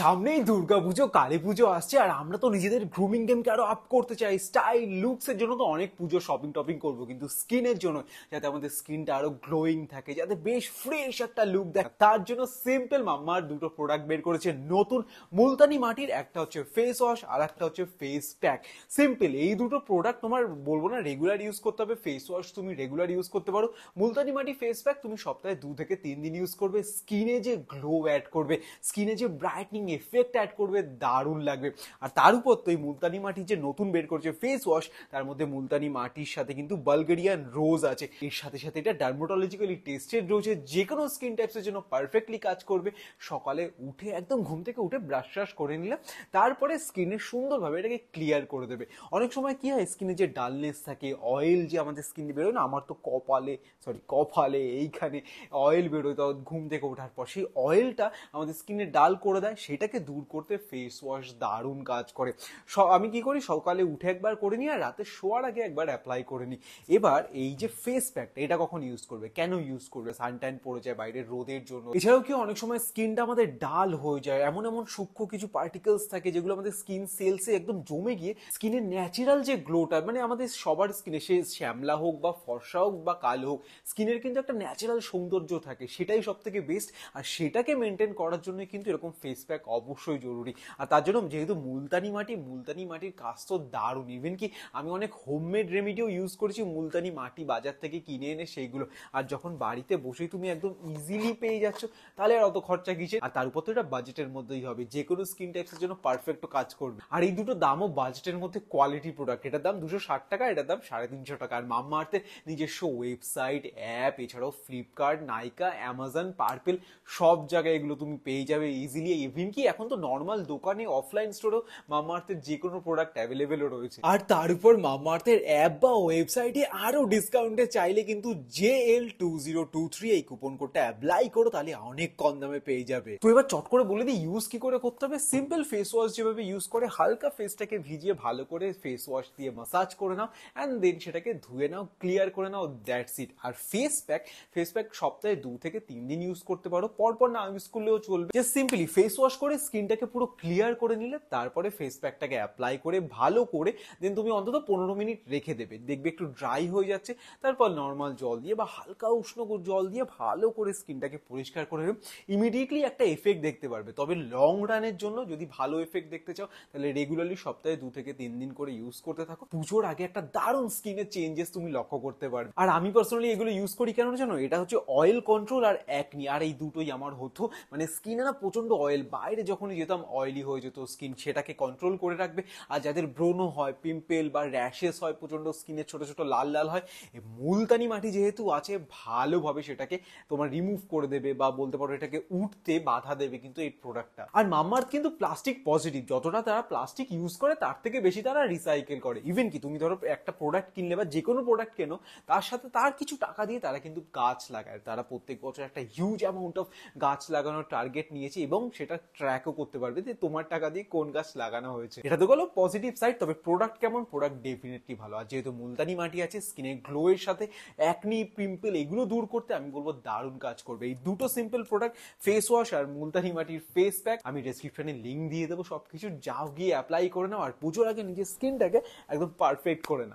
সামনেই দুর্গাপুজো কালী পুজো আসছে আর আমরা তো নিজেদের গ্রুমিং গেমকে আরো আপ করতে চাই স্টাইল লুকসের জন্য তো অনেক পুজো শপিং টপিং করব কিন্তু স্কিনের জন্য যাতে আমাদের স্কিনটা আরো গ্লোয়িং থাকে যাতে বেশ ফ্রেশ একটা লুক দেয় তার জন্য সিম্পল মাম্মার দুটো প্রোডাক্ট বের করেছে নতুন মুলতানি মাটির একটা হচ্ছে ফেস ওয়াশ আর একটা হচ্ছে ফেস প্যাক সিম্পল এই দুটো প্রোডাক্ট তোমার বলবো না রেগুলার ইউজ করতে হবে ফেস ওয়াশ তুমি রেগুলার ইউজ করতে পারো মুলতানি মাটি ফেস প্যাক তুমি সপ্তাহে দু থেকে তিন দিন ইউজ করবে স্কিনে যে গ্লো অ্যাড করবে স্কিনে যে ব্রাইটনিং ব্রাইটনিং এফেক্ট অ্যাড করবে দারুণ লাগবে আর তার উপর তো এই মুলতানি মাটি যে নতুন বের করছে ফেস ওয়াশ তার মধ্যে মুলতানি মাটির সাথে কিন্তু বালগেরিয়ান রোজ আছে এর সাথে সাথে এটা ডার্মোটোলজিক্যালি টেস্টেড রয়েছে যে কোনো স্কিন টাইপসের জন্য পারফেক্টলি কাজ করবে সকালে উঠে একদম ঘুম থেকে উঠে ব্রাশ ব্রাশ করে নিলাম তারপরে স্কিনে সুন্দরভাবে এটাকে ক্লিয়ার করে দেবে অনেক সময় কি হয় স্কিনে যে ডালনেস থাকে অয়েল যে আমাদের স্কিনে বেরোয় না আমার তো কপালে সরি কপালে এইখানে অয়েল বেরোয় তো ঘুম থেকে ওঠার পর সেই অয়েলটা আমাদের স্কিনে ডাল করে দেয় সেটাকে দূর করতে ফেস ওয়াশ দারুণ কাজ করে আমি কি করি সকালে উঠে একবার করে নিই আর রাতে শোয়ার আগে একবার অ্যাপ্লাই করে নিই এবার এই যে ফেস প্যাকটা এটা কখন ইউজ করবে কেন ইউজ করবে সানটাইন পড়ে যায় বাইরের রোদের জন্য এছাড়াও কি অনেক সময় স্কিনটা আমাদের ডাল হয়ে যায় এমন এমন সূক্ষ্ম কিছু পার্টিকেলস থাকে যেগুলো আমাদের স্কিন সেলসে একদম জমে গিয়ে স্কিনের ন্যাচারাল যে গ্লোটা মানে আমাদের সবার স্কিনে সে শ্যামলা হোক বা ফর্সা হোক বা কালো হোক স্কিনের কিন্তু একটা ন্যাচারাল সৌন্দর্য থাকে সেটাই সব থেকে বেস্ট আর সেটাকে মেনটেন করার জন্য কিন্তু এরকম ফেস প্যাক ফিডব্যাক অবশ্যই জরুরি আর তার জন্য যেহেতু মুলতানি মাটি মুলতানি মাটির কাজ তো দারুণ ইভেন কি আমি অনেক হোমমেড রেমিডিও ইউজ করেছি মুলতানি মাটি বাজার থেকে কিনে এনে সেইগুলো আর যখন বাড়িতে বসেই তুমি একদম ইজিলি পেয়ে যাচ্ছ তাহলে আর অত খরচা কিছু আর তার উপর তো এটা বাজেটের মধ্যেই হবে যে কোনো স্কিন টাইপসের জন্য পারফেক্ট কাজ করবে আর এই দুটো দামও বাজেটের মধ্যে কোয়ালিটি প্রোডাক্ট এটার দাম দুশো ষাট টাকা এটার দাম সাড়ে তিনশো টাকা আর মাম মারতে নিজস্ব ওয়েবসাইট অ্যাপ এছাড়াও ফ্লিপকার্ট নাইকা অ্যামাজন পার্পেল সব জায়গায় এগুলো তুমি পেয়ে যাবে ইজিলি ইভিন এমনকি এখন তো নর্মাল দোকানে অফলাইন স্টোরও মামার্থের যে কোনো প্রোডাক্ট অ্যাভেলেবেলও রয়েছে আর তার উপর মামার্থের অ্যাপ বা ওয়েবসাইটে আরও ডিসকাউন্টে চাইলে কিন্তু J L two zero two three এই কুপন কোডটা অ্যাপ্লাই করো তাহলে অনেক কম দামে পেয়ে যাবে তো এবার চট করে বলে দিই ইউজ কি করে করতে হবে সিম্পল ফেস ওয়াশ যেভাবে ইউজ করে হালকা ফেসটাকে ভিজিয়ে ভালো করে ফেস ওয়াশ দিয়ে মাসাজ করে নাও অ্যান্ড দেন সেটাকে ধুয়ে নাও ক্লিয়ার করে নাও দ্যাটস ইট আর ফেস প্যাক ফেস প্যাক সপ্তাহে দু থেকে তিন দিন ইউজ করতে পারো পরপর না ইউজ করলেও চলবে যে সিম্পলি ফেস ওয়াশ করে স্কিনটাকে পুরো ক্লিয়ার করে নিলে তারপরে ফেস প্যাকটাকে অ্যাপ্লাই করে ভালো করে দেন তুমি অন্তত পনেরো মিনিট রেখে দেবে দেখবে একটু ড্রাই হয়ে যাচ্ছে তারপর নর্মাল জল দিয়ে বা হালকা উষ্ণ জল দিয়ে ভালো করে স্কিনটাকে পরিষ্কার করে নেবে ইমিডিয়েটলি একটা এফেক্ট দেখতে পারবে তবে লং রানের জন্য যদি ভালো এফেক্ট দেখতে চাও তাহলে রেগুলারলি সপ্তাহে দু থেকে তিন দিন করে ইউজ করতে থাকো পুজোর আগে একটা দারুণ স্কিনের চেঞ্জেস তুমি লক্ষ্য করতে পারবে আর আমি পার্সোনালি এগুলো ইউজ করি কেন জানো এটা হচ্ছে অয়েল কন্ট্রোল আর অ্যাকনি আর এই দুটোই আমার হতো মানে স্কিনে না প্রচন্ড অয়েল বাইরে বাইরে যখনই যেতাম অয়েলি হয়ে যেত স্কিন সেটাকে কন্ট্রোল করে রাখবে আর যাদের ব্রণ হয় পিম্পেল বা র্যাশেস হয় প্রচণ্ড স্কিনের ছোট ছোট লাল লাল হয় মুলতানি মাটি যেহেতু আছে ভালোভাবে সেটাকে তোমার রিমুভ করে দেবে বা বলতে পারো এটাকে উঠতে বাধা দেবে কিন্তু এই প্রোডাক্টটা আর মামার কিন্তু প্লাস্টিক পজিটিভ যতটা তারা প্লাস্টিক ইউজ করে তার থেকে বেশি তারা রিসাইকেল করে ইভেন কি তুমি ধরো একটা প্রোডাক্ট কিনলে বা যে কোনো প্রোডাক্ট কেনো তার সাথে তার কিছু টাকা দিয়ে তারা কিন্তু গাছ লাগায় তারা প্রত্যেক বছর একটা হিউজ অ্যামাউন্ট অফ গাছ লাগানোর টার্গেট নিয়েছে এবং সেটা ট্র্যাকও করতে পারবে যে তোমার টাকা দিয়ে কোন গাছ লাগানো হয়েছে এটা তো গেল পজিটিভ সাইড তবে প্রোডাক্ট কেমন প্রোডাক্ট ডেফিনেটলি ভালো আর যেহেতু মুলতানি মাটি আছে স্কিনের গ্লো এর সাথে একনি পিম্পল এগুলো দূর করতে আমি বলবো দারুণ কাজ করবে এই দুটো সিম্পল প্রোডাক্ট ফেস ওয়াশ আর মুলতানি মাটির ফেস প্যাক আমি ডেসক্রিপশনে লিঙ্ক দিয়ে দেবো সবকিছু যাও গিয়ে অ্যাপ্লাই করে নাও আর পুজোর আগে নিজের স্কিনটাকে একদম পারফেক্ট করে নাও